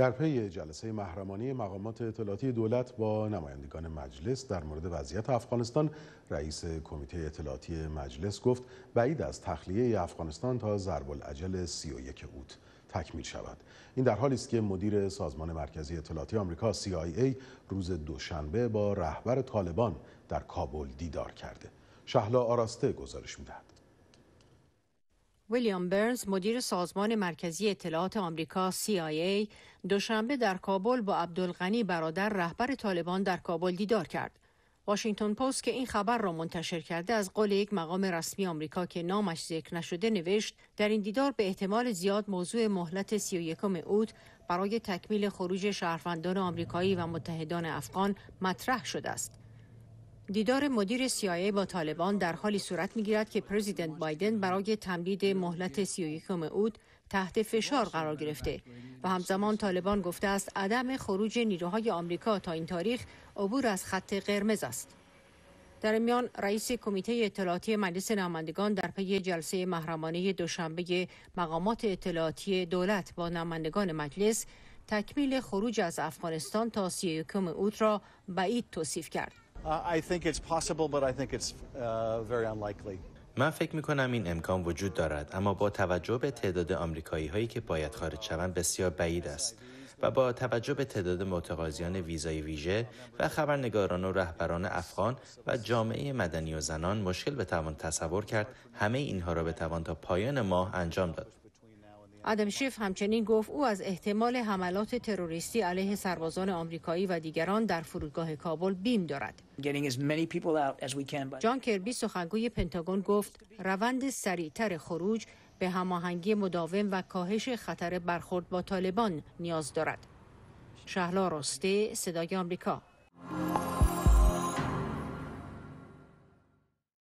در پی جلسه محرمانی مقامات اطلاعاتی دولت با نمایندگان مجلس در مورد وضعیت افغانستان رئیس کمیته اطلاعاتی مجلس گفت بعید از تخلیه افغانستان تا ضرب العجل 31 اوت تکمیل شود این در حالی است که مدیر سازمان مرکزی اطلاعاتی آمریکا CIA روز دوشنبه با رهبر طالبان در کابل دیدار کرده شهلا آراسته گزارش میدهد ویلیام برنز مدیر سازمان مرکزی اطلاعات آمریکا CIA دوشنبه در کابل با عبدالغنی برادر رهبر طالبان در کابل دیدار کرد. واشنگتن پست که این خبر را منتشر کرده از قول یک مقام رسمی آمریکا که نامش ذکر نشده نوشت در این دیدار به احتمال زیاد موضوع مهلت 31 اوت برای تکمیل خروج شهروندان آمریکایی و متحدان افغان مطرح شده است. دیدار مدیر CIA با طالبان در حالی صورت میگیرد که پرزیدنت بایدن برای تمدید مهلت 31 اود تحت فشار قرار گرفته و همزمان طالبان گفته است عدم خروج نیروهای آمریکا تا این تاریخ عبور از خط قرمز است. در میان رئیس کمیته اطلاعاتی مجلس نمایندگان در پی جلسه محرمانه دوشنبه مقامات اطلاعاتی دولت با نمایندگان مجلس تکمیل خروج از افغانستان تا 31 اوت را بعید توصیف کرد. think من فکر می کنم این امکان وجود دارد اما با توجه به تعداد آمریکایی هایی که باید خارج شوند بسیار بعید است و با توجه به تعداد متقاضیان ویزای ویژه و خبرنگاران و رهبران افغان و جامعه مدنی و زنان مشکل به توان تصور کرد همه اینها را بتوان تا پایان ماه انجام داد شیف همچنین گفت او از احتمال حملات تروریستی علیه سربازان آمریکایی و دیگران در فرودگاه کابل بیم دارد. جان کربی سخنگوی پنتاگون گفت روند سریعتر خروج به هماهنگی مداوم و کاهش خطر برخورد با طالبان نیاز دارد. شهلا رسته صدای آمریکا